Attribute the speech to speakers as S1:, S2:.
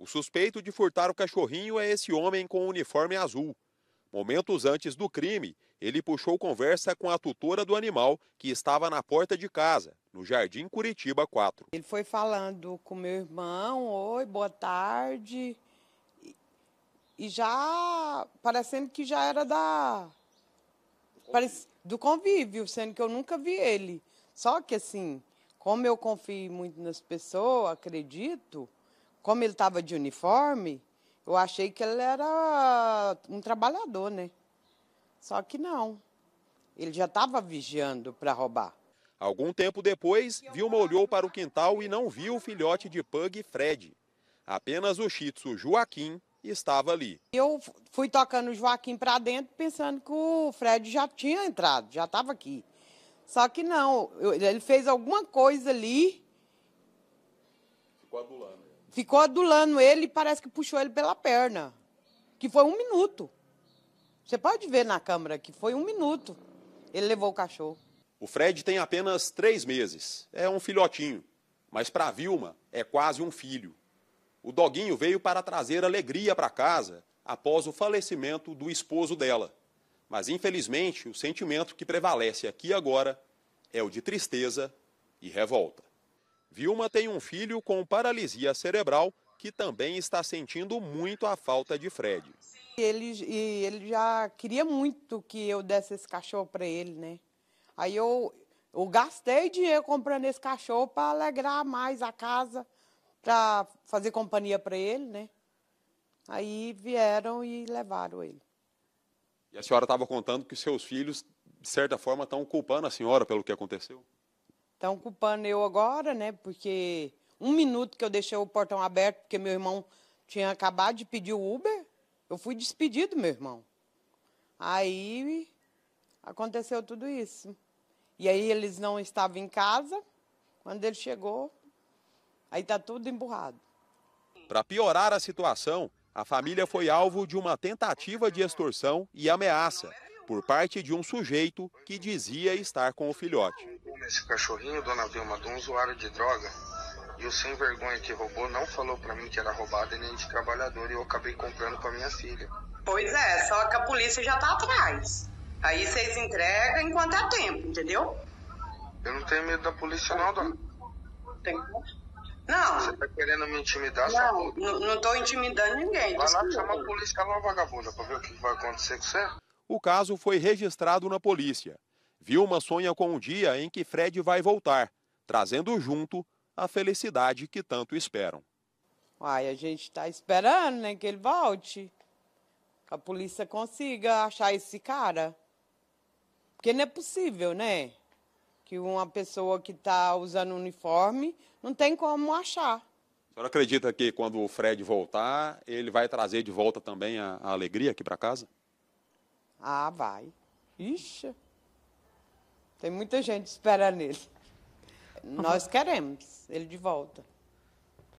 S1: O suspeito de furtar o cachorrinho é esse homem com o uniforme azul. Momentos antes do crime, ele puxou conversa com a tutora do animal que estava na porta de casa, no Jardim Curitiba 4.
S2: Ele foi falando com meu irmão, oi, boa tarde. E já parecendo que já era da do convívio, sendo que eu nunca vi ele. Só que assim, como eu confio muito nas pessoas, acredito, como ele estava de uniforme, eu achei que ele era um trabalhador, né?
S1: Só que não. Ele já estava vigiando para roubar. Algum tempo depois, Vilma olhou para o quintal e não viu o filhote de Pug Fred. Apenas o Shih Tzu Joaquim estava ali.
S2: Eu fui tocando o Joaquim para dentro, pensando que o Fred já tinha entrado, já estava aqui. Só que não, ele fez alguma coisa ali. Ficou adulando. Ficou adulando ele e parece que puxou ele pela perna. Que foi um minuto. Você pode ver na câmera que foi um minuto. Ele levou o cachorro.
S1: O Fred tem apenas três meses. É um filhotinho. Mas para Vilma, é quase um filho. O doguinho veio para trazer alegria para casa após o falecimento do esposo dela. Mas, infelizmente, o sentimento que prevalece aqui agora é o de tristeza e revolta. Vilma tem um filho com paralisia cerebral que também está sentindo muito a falta de Fred.
S2: Ele, ele já queria muito que eu desse esse cachorro para ele, né? Aí eu, eu gastei dinheiro comprando esse cachorro para alegrar mais a casa, para fazer companhia para ele, né? Aí vieram e levaram ele.
S1: E a senhora estava contando que seus filhos, de certa forma, estão culpando a senhora pelo que aconteceu?
S2: Estão culpando eu agora, né? Porque um minuto que eu deixei o portão aberto, porque meu irmão tinha acabado de pedir o Uber, eu fui despedido, meu irmão. Aí aconteceu tudo isso. E aí eles não estavam em casa. Quando ele chegou, aí tá tudo emburrado.
S1: Para piorar a situação, a família foi alvo de uma tentativa de extorsão e ameaça por parte de um sujeito que dizia estar com o filhote.
S2: Esse cachorrinho, dona Vilma, de um usuário de droga. E o sem vergonha que roubou não falou para mim que era roubado e nem de trabalhador e eu acabei comprando para minha filha. Pois é, só que a polícia já tá atrás. Aí vocês entregam enquanto há é tempo, entendeu? Eu não tenho medo da polícia não, dona. Tem não. Você tá querendo me intimidar? Não, não, não tô intimidando ninguém. Vai lá chamar a polícia lá, vagabunda, pra ver o que vai acontecer com você.
S1: O caso foi registrado na polícia. Vilma sonha com o dia em que Fred vai voltar, trazendo junto a felicidade que tanto esperam. Ai,
S2: a gente está esperando, né, que ele volte. Que a polícia consiga achar esse cara. Porque não é possível, né? Que uma pessoa que está usando uniforme não tem como achar. A
S1: senhora acredita que quando o Fred voltar, ele vai trazer de volta também a, a alegria aqui para casa?
S2: Ah, vai. Ixi. Tem muita gente esperando ele. Nós queremos ele de volta.